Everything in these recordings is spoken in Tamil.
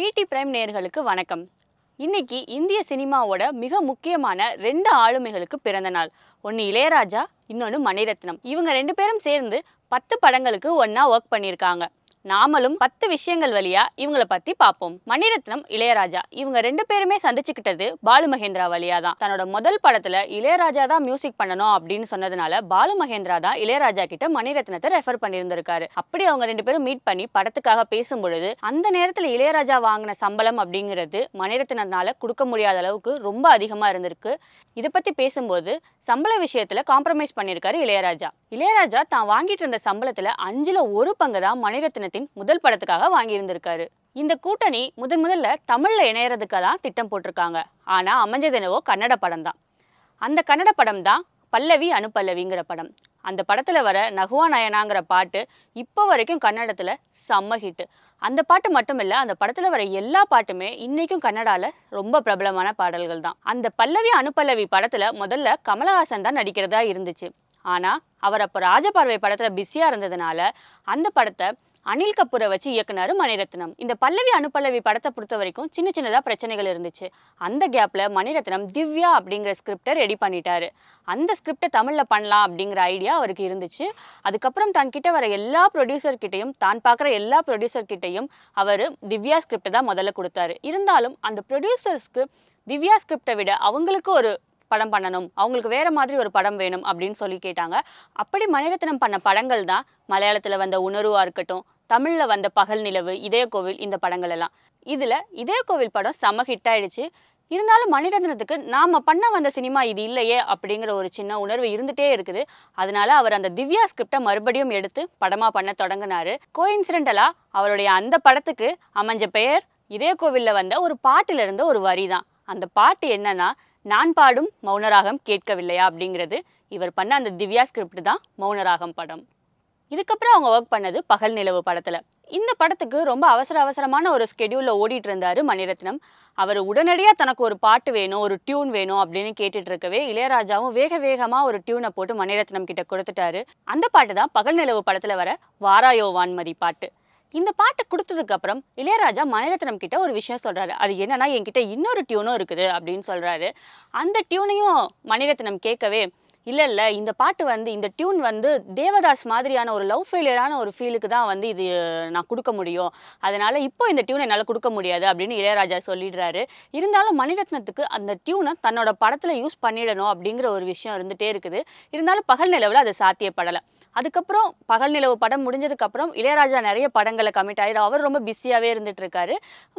பிடி பிரைம் நேர்களுக்கு வணக்கம் இன்னைக்கு இந்திய சினிமாவோட மிக முக்கியமான ரெண்டு ஆளுமைகளுக்கு பிறந்த நாள் ஒன்று இளையராஜா இன்னொன்று மணிரத்னம் இவங்க ரெண்டு பேரும் சேர்ந்து பத்து படங்களுக்கு ஒன்றா ஒர்க் பண்ணியிருக்காங்க நாமளும் பத்து விஷயங்கள் வழியா இவங்கள பத்தி பார்ப்போம் மணிரத்னம் இளையராஜா இவங்க ரெண்டு பேருமே சந்திச்சுக்கிட்டது பாலு மகேந்திரா வழியா தான் தன்னோட முதல் படத்துல இளையராஜா தான் மியூசிக் பண்ணணும் அப்படின்னு சொன்னதுனால பாலு மகேந்திரா தான் இளையராஜா கிட்ட மணிரத்னத்தை ரெஃபர் பண்ணியிருந்திருக்காரு அப்படி அவங்க ரெண்டு பேரும் மீட் பண்ணி படத்துக்காக பேசும் பொழுது அந்த நேரத்துல இளையராஜா வாங்கின சம்பளம் அப்படிங்கிறது மணிரத்னத்தினால கொடுக்க முடியாத அளவுக்கு ரொம்ப அதிகமா இருந்திருக்கு இதை பத்தி பேசும்போது சம்பள விஷயத்துல காம்ப்ரமைஸ் பண்ணியிருக்காரு இளையராஜா இளையராஜா தான் வாங்கிட்டு இருந்த சம்பளத்துல அஞ்சுல ஒரு பங்கு தான் மணிரத்னத்தை படத்தின் முதல் படத்துக்காக வாங்கியிருந்திருக்காரு இந்த கூட்டணி முதன் முதல்ல தமிழ்ல இணையறதுக்கு தான் திட்டம் போட்டிருக்காங்க ஆனா அமைஞ்சது என்னவோ கன்னட படம் தான் அந்த கன்னட படம் தான் பல்லவி அனுப்பல்லவிங்கிற படம் அந்த படத்தில் வர நகுவா நயனாங்கிற பாட்டு இப்போ வரைக்கும் கன்னடத்தில் செம்ம ஹிட்டு அந்த பாட்டு மட்டும் இல்ல அந்த படத்தில் வர எல்லா பாட்டுமே இன்றைக்கும் கன்னடால ரொம்ப பிரபலமான பாடல்கள் தான் அந்த பல்லவி அனுப்பல்லவி படத்தில் முதல்ல கமலஹாசன் தான் நடிக்கிறதா இருந்துச்சு ஆனால் அவர் அப்போ ராஜபார்வை படத்தில் பிஸியாக இருந்ததுனால அந்த படத்தை அனில் கபூரை வச்சு இயக்குனாரு மணிரத்னம் இந்த பல்லவி அனுப்பல்லவி படத்தை பொறுத்த வரைக்கும் சின்ன சின்னதாக பிரச்சனைகள் இருந்துச்சு அந்த கேப்பில் மணிரத்னம் திவ்யா அப்படிங்கிற ஸ்கிரிப்டை ரெடி பண்ணிட்டாரு அந்த ஸ்கிரிப்டை தமிழில் பண்ணலாம் அப்படிங்கிற ஐடியா அவருக்கு இருந்துச்சு அதுக்கப்புறம் தான் கிட்ட வர எல்லா ப்ரொடியூசர் கிட்டையும் தான் பார்க்குற எல்லா ப்ரொடியூசர் கிட்டையும் அவர் திவ்யா ஸ்கிரிப்டை தான் முதல்ல கொடுத்தாரு இருந்தாலும் அந்த ப்ரொடியூசர்ஸ்க்கு திவ்யா ஸ்கிரிப்டை விட அவங்களுக்கு ஒரு படம் பண்ணணும் அவங்களுக்கு வேறு மாதிரி ஒரு படம் வேணும் அப்படின்னு சொல்லி கேட்டாங்க அப்படி மணிரத்னம் பண்ண படங்கள் தான் மலையாளத்தில் வந்த உணர்வாக இருக்கட்டும் தமிழில் வந்த பகல் நிலவு இதயக்கோவில் இந்த படங்கள் எல்லாம் இதில் கோவில் படம் செம ஹிட் ஆயிடுச்சு இருந்தாலும் மணிரத்னத்துக்கு நாம் பண்ண வந்த சினிமா இது இல்லையே அப்படிங்கிற ஒரு சின்ன உணர்வு இருந்துகிட்டே இருக்குது அதனால அவர் அந்த திவ்யா ஸ்கிரிப்டை மறுபடியும் எடுத்து படமாக பண்ண தொடங்கினார் கோயின்சிடென்டலாக அவருடைய அந்த படத்துக்கு அமைஞ்ச பெயர் இதய கோவிலில் வந்த ஒரு பாட்டிலிருந்து ஒரு வரி தான் அந்த பாட்டு என்னன்னா நான் பாடும் மௌனராகம் கேட்கவில்லையா அப்படிங்கிறது இவர் பண்ண அந்த திவ்யா ஸ்கிரிப்ட் தான் மௌனராகம் படம் இதுக்கப்புறம் அவங்க ஒர்க் பண்ணது பகல் நிலவு படத்தில் இந்த படத்துக்கு ரொம்ப அவசர அவசரமான ஒரு ஸ்கெடியூலில் ஓடிட்டு இருந்தாரு மணிரத்னம் அவர் உடனடியாக தனக்கு ஒரு பாட்டு வேணும் ஒரு டியூன் வேணும் அப்படின்னு கேட்டுட்டு இருக்கவே இளையராஜாவும் வேக வேகமாக ஒரு டியூனை போட்டு மணிரத்னம் கிட்ட கொடுத்துட்டாரு அந்த பாட்டு தான் பகல் நிலவு படத்தில் வர வாராயோ வான்மதி பாட்டு இந்த பாட்டு கொடுத்ததுக்கு அப்புறம் இளையராஜா மணிரத்னம் கிட்ட ஒரு விஷயம் சொல்றாரு அது என்னன்னா என்கிட்ட இன்னொரு டியூனும் இருக்குது அப்படின்னு சொல்றாரு அந்த டியூனையும் மணிரத்னம் கேட்கவே இல்லை இல்லை இந்த பாட்டு வந்து இந்த டியூன் வந்து தேவதாஸ் மாதிரியான ஒரு லவ் ஃபெயிலியரான ஒரு ஃபீலுக்கு தான் வந்து இது நான் கொடுக்க முடியும் அதனால் இப்போ இந்த டியூனை என்னால் கொடுக்க முடியாது அப்படின்னு இளையராஜா சொல்லிடுறாரு இருந்தாலும் மணிரத்னத்துக்கு அந்த டியூனை தன்னோட படத்தில் யூஸ் பண்ணிடணும் அப்படிங்கிற ஒரு விஷயம் இருந்துகிட்டே இருக்குது இருந்தாலும் பகல் நிலவில் அது சாத்தியப்படலை அதுக்கப்புறம் பகல் நிலவு படம் முடிஞ்சதுக்கப்புறம் இளையராஜா நிறைய படங்களை கமிட் ஆகிடும் அவர் ரொம்ப பிஸியாகவே இருந்துட்டு இருக்காரு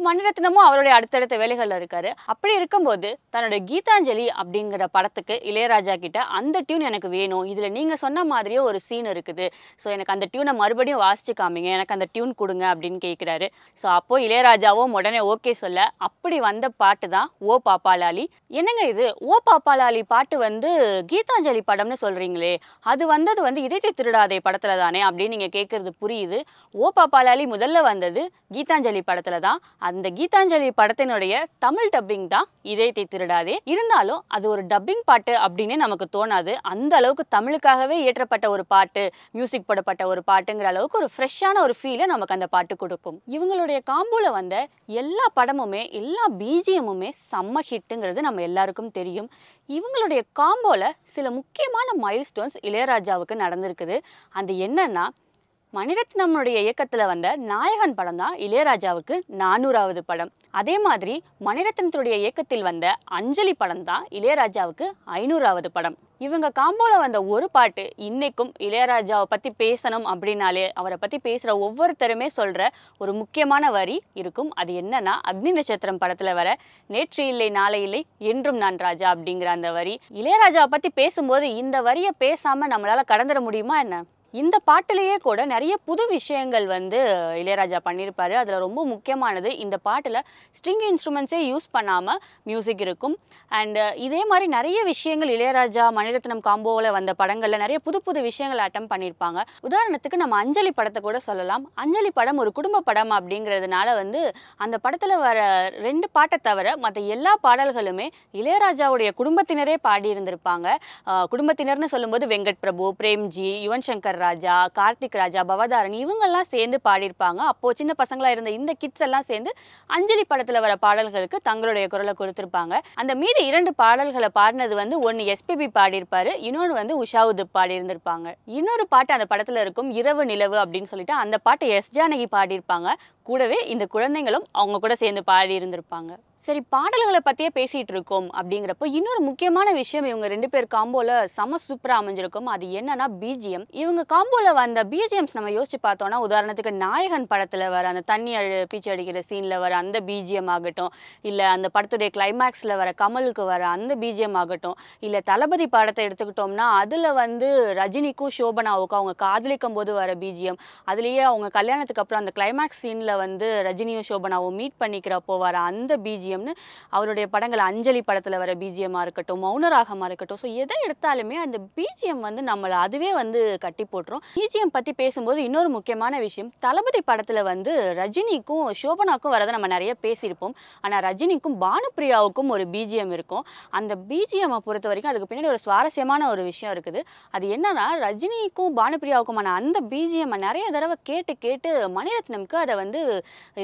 மணிரத்னமும் அவருடைய அடுத்தடுத்த வேலைகளில் இருக்காரு அப்படி இருக்கும்போது தன்னோட கீதாஞ்சலி அப்படிங்கிற படத்துக்கு இளையராஜா கிட்ட அந்த டியூன் எனக்கு வேணும் இதில் நீங்கள் சொன்ன மாதிரியே ஒரு சீன் இருக்குது ஸோ எனக்கு அந்த டியூனை மறுபடியும் வாசிச்சு காமிங்க எனக்கு அந்த டியூன் கொடுங்க அப்படின்னு கேட்குறாரு ஸோ அப்போது இளையராஜாவும் உடனே ஓகே சொல்ல அப்படி வந்த பாட்டு தான் ஓ பாப்பாலாலி என்னங்க இது ஓ பாப்பாலாலி பாட்டு வந்து கீதாஞ்சலி படம்னு சொல்கிறீங்களே அது வந்தது வந்து இதயத்தை திருடாதே படத்தில் தானே அப்படின்னு நீங்கள் கேட்குறது புரியுது ஓ பாப்பாலாலி முதல்ல வந்தது கீதாஞ்சலி படத்தில் தான் அந்த கீதாஞ்சலி படத்தினுடைய தமிழ் டப்பிங் தான் இதயத்தை திருடாதே இருந்தாலும் அது ஒரு டப்பிங் பாட்டு அப்படின்னு நமக்கு தோணாது போது அந்த அளவுக்கு தமிழுக்காகவே இயற்றப்பட்ட ஒரு பாட்டு மியூசிக் போடப்பட்ட ஒரு பாட்டுங்கிற அளவுக்கு ஒரு ஃப்ரெஷ்ஷான ஒரு ஃபீலை நமக்கு அந்த பாட்டு கொடுக்கும் இவங்களுடைய காம்போவில் வந்த எல்லா படமுமே எல்லா பிஜிஎம்முமே செம்ம ஹிட்டுங்கிறது நம்ம எல்லாருக்கும் தெரியும் இவங்களுடைய காம்போல சில முக்கியமான மைல்ஸ்டோன்ஸ் இளையராஜாவுக்கு நடந்திருக்குது அது என்னன்னா மணிரத்னம்னுடைய இயக்கத்தில் வந்த நாயகன் படம் தான் இளையராஜாவுக்கு நானூறாவது படம் அதே மாதிரி மணிரத்னத்துடைய இயக்கத்தில் வந்த அஞ்சலி படம் தான் இளையராஜாவுக்கு ஐநூறாவது படம் இவங்க காம்போல வந்த ஒரு பாட்டு இன்னைக்கும் இளையராஜாவை பற்றி பேசணும் அப்படின்னாலே அவரை பற்றி பேசுகிற ஒவ்வொருத்தருமே சொல்கிற ஒரு முக்கியமான வரி இருக்கும் அது என்னன்னா அக்னி நட்சத்திரம் படத்தில் வர நேற்று இல்லை நாளை இல்லை என்றும் நான் ராஜா அப்படிங்கிற அந்த வரி இளையராஜாவை பற்றி பேசும்போது இந்த வரியை பேசாமல் நம்மளால் கடந்துட முடியுமா என்ன இந்த பாட்டிலேயே கூட நிறைய புது விஷயங்கள் வந்து இளையராஜா பண்ணியிருப்பாரு அதில் ரொம்ப முக்கியமானது இந்த பாட்டில் ஸ்ட்ரிங் இன்ஸ்ட்ருமெண்ட்ஸே யூஸ் பண்ணாமல் மியூசிக் இருக்கும் அண்டு இதே மாதிரி நிறைய விஷயங்கள் இளையராஜா மணிரத்னம் காம்போவில் வந்த படங்களில் நிறைய புது புது விஷயங்கள் அட்டம் பண்ணியிருப்பாங்க உதாரணத்துக்கு நம்ம அஞ்சலி படத்தை கூட சொல்லலாம் அஞ்சலி படம் ஒரு குடும்ப படம் அப்படிங்கிறதுனால வந்து அந்த படத்தில் வர ரெண்டு பாட்டை தவிர மற்ற எல்லா பாடல்களுமே இளையராஜாவுடைய குடும்பத்தினரே பாடியிருந்திருப்பாங்க குடும்பத்தினர்னு சொல்லும்போது வெங்கட் பிரபு பிரேம்ஜி யுவன் சங்கர் ராஜா கார்த்திக் ராஜா பவதாரன் இவங்கெல்லாம் சேர்ந்து பாடியிருப்பாங்க அப்போது சின்ன பசங்களாக இருந்த இந்த கிட்ஸ் எல்லாம் சேர்ந்து அஞ்சலி படத்தில் வர பாடல்களுக்கு தங்களுடைய குரலை கொடுத்துருப்பாங்க அந்த மீதி இரண்டு பாடல்களை பாடினது வந்து ஒன்று எஸ்பிபி பாடியிருப்பார் இன்னொன்று வந்து உஷாவுது பாடியிருந்திருப்பாங்க இன்னொரு பாட்டு அந்த படத்தில் இருக்கும் இரவு நிலவு அப்படின்னு சொல்லிட்டு அந்த பாட்டை எஸ் ஜானகி பாடியிருப்பாங்க கூடவே இந்த குழந்தைங்களும் அவங்க கூட சேர்ந்து பாடியிருந்திருப்பாங்க சரி பாடல்களை பற்றியே பேசிகிட்டு இருக்கோம் அப்படிங்கிறப்போ இன்னொரு முக்கியமான விஷயம் இவங்க ரெண்டு பேர் காம்போவில் செம சூப்பராக அமைஞ்சிருக்கும் அது என்னன்னா பிஜிஎம் இவங்க காம்போவில் வந்த பிஜிஎம்ஸ் நம்ம யோசிச்சு பார்த்தோம்னா உதாரணத்துக்கு நாயகன் படத்தில் வர அந்த தண்ணி அழு பீச்சு அடிக்கிற சீனில் வர அந்த பிஜிஎம் ஆகட்டும் இல்லை அந்த படத்துடைய கிளைமேக்ஸில் வர கமலுக்கு வர அந்த பிஜிஎம் ஆகட்டும் இல்லை தளபதி படத்தை எடுத்துக்கிட்டோம்னா அதில் வந்து ரஜினிக்கும் ஷோபனாவுக்கும் அவங்க காதலிக்கும் போது வர பிஜிஎம் அதுலேயே அவங்க கல்யாணத்துக்கு அப்புறம் அந்த கிளைமேக்ஸ் சீனில் வந்து ரஜினியும் ஷோபனாவும் மீட் பண்ணிக்கிறப்போ வர அந்த பிஜிஎம் பிஜிஎம்னு அவருடைய படங்கள் அஞ்சலி படத்தில் வர பிஜிஎம்மாக இருக்கட்டும் மௌனராகமாக இருக்கட்டும் ஸோ எதை எடுத்தாலுமே அந்த பிஜிஎம் வந்து நம்மளை அதுவே வந்து கட்டி போட்டுரும் பிஜிஎம் பற்றி பேசும்போது இன்னொரு முக்கியமான விஷயம் தளபதி படத்தில் வந்து ரஜினிக்கும் சோபனாக்கும் வரதை நம்ம நிறைய பேசியிருப்போம் ஆனால் ரஜினிக்கும் பானுபிரியாவுக்கும் ஒரு பிஜிஎம் இருக்கும் அந்த பிஜிஎம்மை பொறுத்த வரைக்கும் அதுக்கு பின்னாடி ஒரு சுவாரஸ்யமான ஒரு விஷயம் இருக்குது அது என்னன்னா ரஜினிக்கும் பானுப்பிரியாவுக்குமான அந்த பிஜிஎம்மை நிறைய தடவை கேட்டு கேட்டு மணிரத்னம்க்கு அதை வந்து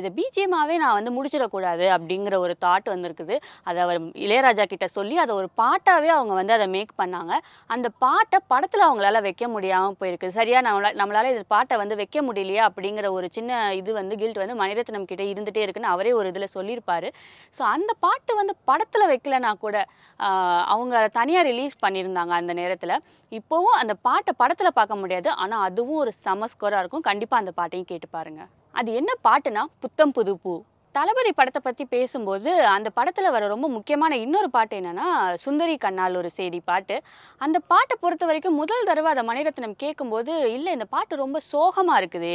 இதை பிஜிஎம்மாவே நான் வந்து முடிச்சிடக்கூடாது அப்படிங்கிற ஒரு ஒரு தாட் வந்திருக்குது அதை அவர் இளையராஜா கிட்ட சொல்லி அதை ஒரு பாட்டாகவே அவங்க வந்து அதை மேக் பண்ணாங்க அந்த பாட்டை படத்தில் அவங்களால வைக்க முடியாமல் போயிருக்கு சரியா நம்மளால் நம்மளால இது பாட்டை வந்து வைக்க முடியலையா அப்படிங்கிற ஒரு சின்ன இது வந்து கில்ட் வந்து மணிரத்னம் கிட்டே இருந்துகிட்டே இருக்குன்னு அவரே ஒரு இதில் சொல்லியிருப்பாரு ஸோ அந்த பாட்டு வந்து படத்தில் வைக்கலனா கூட அவங்க அதை தனியாக ரிலீஸ் பண்ணியிருந்தாங்க அந்த நேரத்தில் இப்போவும் அந்த பாட்டை படத்தில் பார்க்க முடியாது ஆனால் அதுவும் ஒரு சமஸ்கோராக இருக்கும் கண்டிப்பாக அந்த பாட்டையும் கேட்டு பாருங்கள் அது என்ன பாட்டுனா புத்தம் புதுப்பூ தளபதி படத்தை பற்றி பேசும்போது அந்த படத்தில் வர ரொம்ப முக்கியமான இன்னொரு பாட்டு என்னென்னா சுந்தரி கண்ணால் ஒரு செய்தி பாட்டு அந்த பாட்டை பொறுத்த வரைக்கும் முதல் தடவை அதை மணிரத்னம் கேட்கும்போது இல்லை இந்த பாட்டு ரொம்ப சோகமாக இருக்குது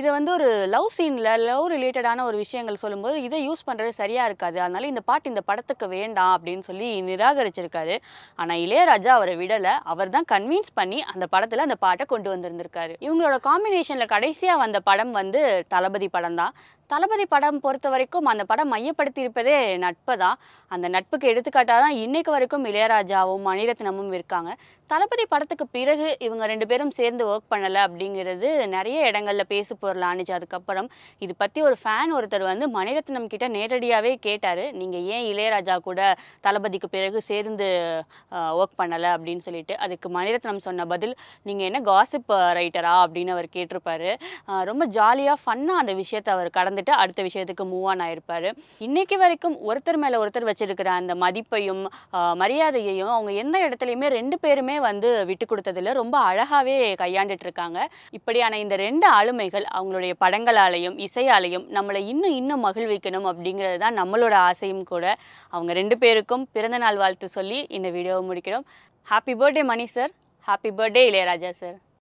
இதை வந்து ஒரு லவ் சீனில் லவ் ரிலேட்டடான ஒரு விஷயங்கள் சொல்லும்போது இதை யூஸ் பண்ணுறது சரியாக இருக்காது அதனால இந்த பாட்டு இந்த படத்துக்கு வேண்டாம் அப்படின்னு சொல்லி நிராகரிச்சிருக்காரு ஆனால் இளையராஜா அவரை விடலை அவர் தான் கன்வின்ஸ் பண்ணி அந்த படத்தில் அந்த பாட்டை கொண்டு வந்திருந்திருக்காரு இவங்களோட காம்பினேஷனில் கடைசியாக வந்த படம் வந்து தளபதி படம் தான் தளபதி படம் பொறுத்த வரைக்கும் அந்த படம் மையப்படுத்தி இருப்பதே நட்பு தான் அந்த நட்புக்கு எடுத்துக்காட்டாக தான் இன்னைக்கு வரைக்கும் இளையராஜாவும் மணிரத்னமும் இருக்காங்க தளபதி படத்துக்கு பிறகு இவங்க ரெண்டு பேரும் சேர்ந்து ஒர்க் பண்ணலை அப்படிங்கிறது நிறைய இடங்களில் பேசு பொருள் ஆணிச்சு அதுக்கப்புறம் இது பற்றி ஒரு ஃபேன் ஒருத்தர் வந்து மணிரத்னம் கிட்ட நேரடியாகவே கேட்டார் நீங்கள் ஏன் இளையராஜா கூட தளபதிக்கு பிறகு சேர்ந்து ஒர்க் பண்ணலை அப்படின்னு சொல்லிட்டு அதுக்கு மணிரத்னம் சொன்ன பதில் நீங்கள் என்ன காசிப் ரைட்டரா அப்படின்னு அவர் கேட்டிருப்பாரு ரொம்ப ஜாலியாக ஃபன்னாக அந்த விஷயத்தை அவர் கடந்துட்டு அடுத்த விஷயத்துக்கு மூவ் ஆன் ஆகிருப்பார் இன்னைக்கு வரைக்கும் ஒருத்தர் மேலே ஒருத்தர் வச்சிருக்கிற அந்த மதிப்பையும் மரியாதையையும் அவங்க எந்த இடத்துலையுமே ரெண்டு பேருமே யாருமே வந்து விட்டு கொடுத்ததில் ரொம்ப அழகாகவே கையாண்டுட்டு இருக்காங்க இப்படியான இந்த ரெண்டு ஆளுமைகள் அவங்களுடைய படங்களாலையும் இசையாலையும் நம்மளை இன்னும் இன்னும் மகிழ்விக்கணும் அப்படிங்கிறது தான் நம்மளோட ஆசையும் கூட அவங்க ரெண்டு பேருக்கும் பிறந்தநாள் வாழ்த்து சொல்லி இந்த வீடியோவை முடிக்கிறோம் happy birthday Mani sir happy birthday Ilaiyaraaja sir